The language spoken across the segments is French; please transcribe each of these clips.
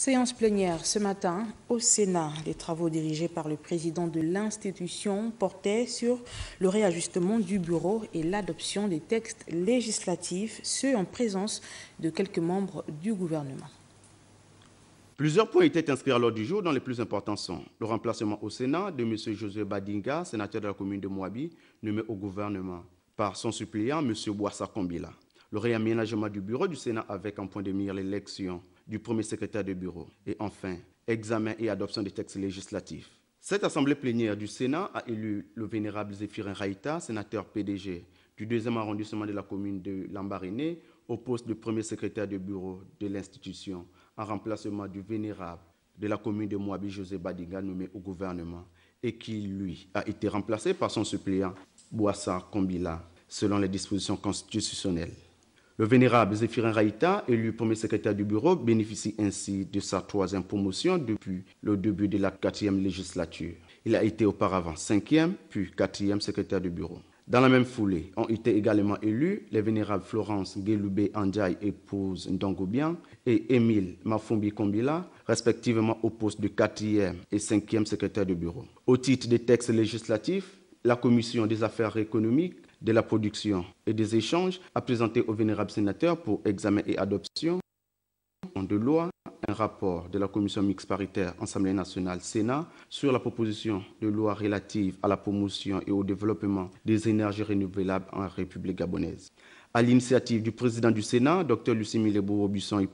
Séance plénière ce matin au Sénat. Les travaux dirigés par le président de l'institution portaient sur le réajustement du bureau et l'adoption des textes législatifs, ceux en présence de quelques membres du gouvernement. Plusieurs points étaient inscrits à l'ordre du jour, dont les plus importants sont le remplacement au Sénat de M. José Badinga, sénateur de la commune de Moabi, nommé au gouvernement par son suppléant M. Boissa Kombila, le réaménagement du bureau du Sénat avec en point de mire l'élection du premier secrétaire de bureau. Et enfin, examen et adoption des textes législatifs. Cette assemblée plénière du Sénat a élu le vénérable Zéphirin Raïta, sénateur PDG du deuxième arrondissement de la commune de Lambaréné, au poste de premier secrétaire de bureau de l'institution, en remplacement du vénérable de la commune de Moabi, José Badiga, nommé au gouvernement, et qui, lui, a été remplacé par son suppléant, Boissa Kombila, selon les dispositions constitutionnelles. Le vénérable Zéphirin Raïta, élu premier secrétaire du bureau, bénéficie ainsi de sa troisième promotion depuis le début de la quatrième législature. Il a été auparavant cinquième, puis quatrième secrétaire du bureau. Dans la même foulée, ont été également élus les vénérables Florence Guéloubé Andjaï, épouse Ndongoubian, et Émile Mafumbi Kombila, respectivement au poste de quatrième et cinquième secrétaire du bureau. Au titre des textes législatifs, la Commission des affaires économiques de la production et des échanges a présenté au vénérable sénateur pour examen et adoption de loi un rapport de la commission mixte paritaire Assemblée nationale Sénat sur la proposition de loi relative à la promotion et au développement des énergies renouvelables en République gabonaise à l'initiative du président du Sénat, Dr Lucie robusson et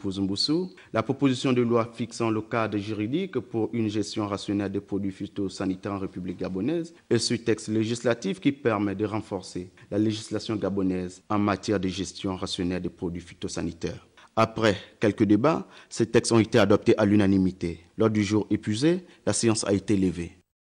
la proposition de loi fixant le cadre juridique pour une gestion rationnelle des produits phytosanitaires en République gabonaise est ce texte législatif qui permet de renforcer la législation gabonaise en matière de gestion rationnelle des produits phytosanitaires. Après quelques débats, ces textes ont été adoptés à l'unanimité. Lors du jour épuisé, la séance a été levée.